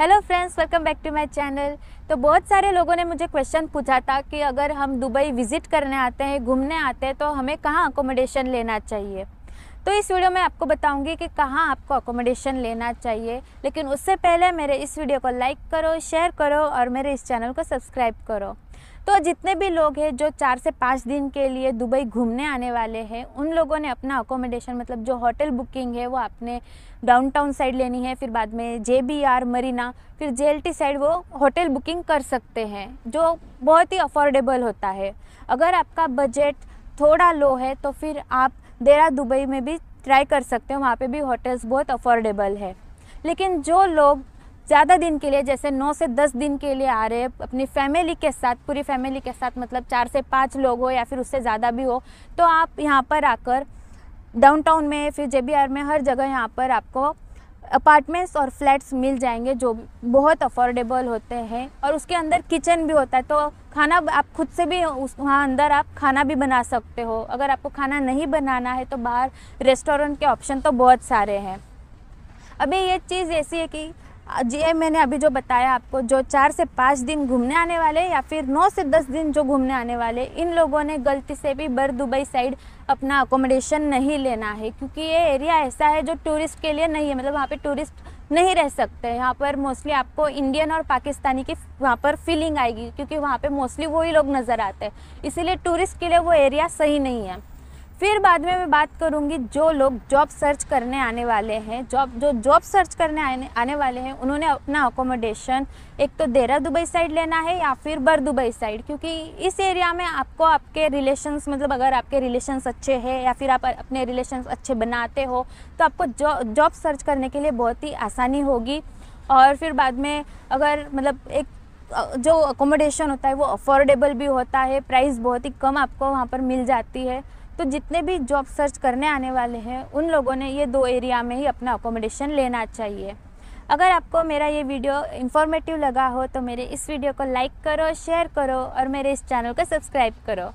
hello friends welcome back to my channel तो बहुत सारे लोगों ने मुझे क्वेश्चन पूछा था कि अगर हम दुबई विज़िट करने आते हैं घूमने आते हैं तो हमें कहाँ अकोमोडेशन लेना चाहिए तो इस वीडियो में आपको बताऊंगी कि कहाँ आपको अकोमोडेशन लेना चाहिए लेकिन उससे पहले मेरे इस वीडियो को लाइक करो शेयर करो और मेरे इस चैनल को सब्सक्राइब करो तो जितने भी लोग हैं जो चार से पाँच दिन के लिए दुबई घूमने आने वाले हैं उन लोगों ने अपना अकोमोडेशन मतलब जो होटल बुकिंग है वो आपने डाउनटाउन साइड लेनी है फिर बाद में जे बी आर मरीना फिर जे साइड वो होटल बुकिंग कर सकते हैं जो बहुत ही अफोर्डेबल होता है अगर आपका बजट थोड़ा लो है तो फिर आप देरा दुबई में भी ट्राई कर सकते हो वहाँ पे भी होटल्स बहुत अफोर्डेबल है लेकिन जो लोग ज़्यादा दिन के लिए जैसे नौ से दस दिन के लिए आ रहे हैं अपनी फैमिली के साथ पूरी फैमिली के साथ मतलब चार से पाँच लोग हो या फिर उससे ज़्यादा भी हो तो आप यहाँ पर आकर डाउनटाउन में फिर जे में हर जगह यहाँ पर आपको अपार्टमेंट्स और फ्लैट्स मिल जाएंगे जो बहुत अफोर्डेबल होते हैं और उसके अंदर किचन भी होता है तो खाना आप खुद से भी उस वहाँ अंदर आप खाना भी बना सकते हो अगर आपको खाना नहीं बनाना है तो बाहर रेस्टोरेंट के ऑप्शन तो बहुत सारे हैं अभी ये चीज़ ऐसी है कि ये मैंने अभी जो बताया आपको जो चार से पाँच दिन घूमने आने वाले या फिर नौ से दस दिन जो घूमने आने वाले इन लोगों ने गलती से भी बर दुबई साइड अपना अकोमोडेशन नहीं लेना है क्योंकि ये एरिया ऐसा है जो टूरिस्ट के लिए नहीं है मतलब वहाँ पे टूरिस्ट नहीं रह सकते यहाँ पर मोस्टली आपको इंडियन और पाकिस्तानी की वहाँ पर फीलिंग आएगी क्योंकि वहाँ पर मोस्टली वही लोग नज़र आते हैं इसीलिए टूरिस्ट के लिए वो एरिया सही नहीं है फिर बाद में मैं बात करूँगी जो लोग जॉब सर्च करने आने वाले हैं जॉब जो जॉब सर्च करने आने आने वाले हैं उन्होंने अपना अकोमोडेशन एक तो देरा दुबई साइड लेना है या फिर बर दुबई साइड क्योंकि इस एरिया में आपको आपके रिलेशंस मतलब अगर आपके रिलेशंस अच्छे हैं या फिर आप अपने रिलेशंस अच्छे बनाते हो तो आपको जॉब सर्च करने के लिए बहुत ही आसानी होगी और फिर बाद में अगर मतलब एक जो अकोमोडेशन होता है वो अफोर्डेबल भी होता है प्राइस बहुत ही कम आपको वहाँ पर मिल जाती है तो जितने भी जॉब सर्च करने आने वाले हैं उन लोगों ने ये दो एरिया में ही अपना अकोमोडेशन लेना चाहिए अगर आपको मेरा ये वीडियो इन्फॉर्मेटिव लगा हो तो मेरे इस वीडियो को लाइक करो शेयर करो और मेरे इस चैनल को सब्सक्राइब करो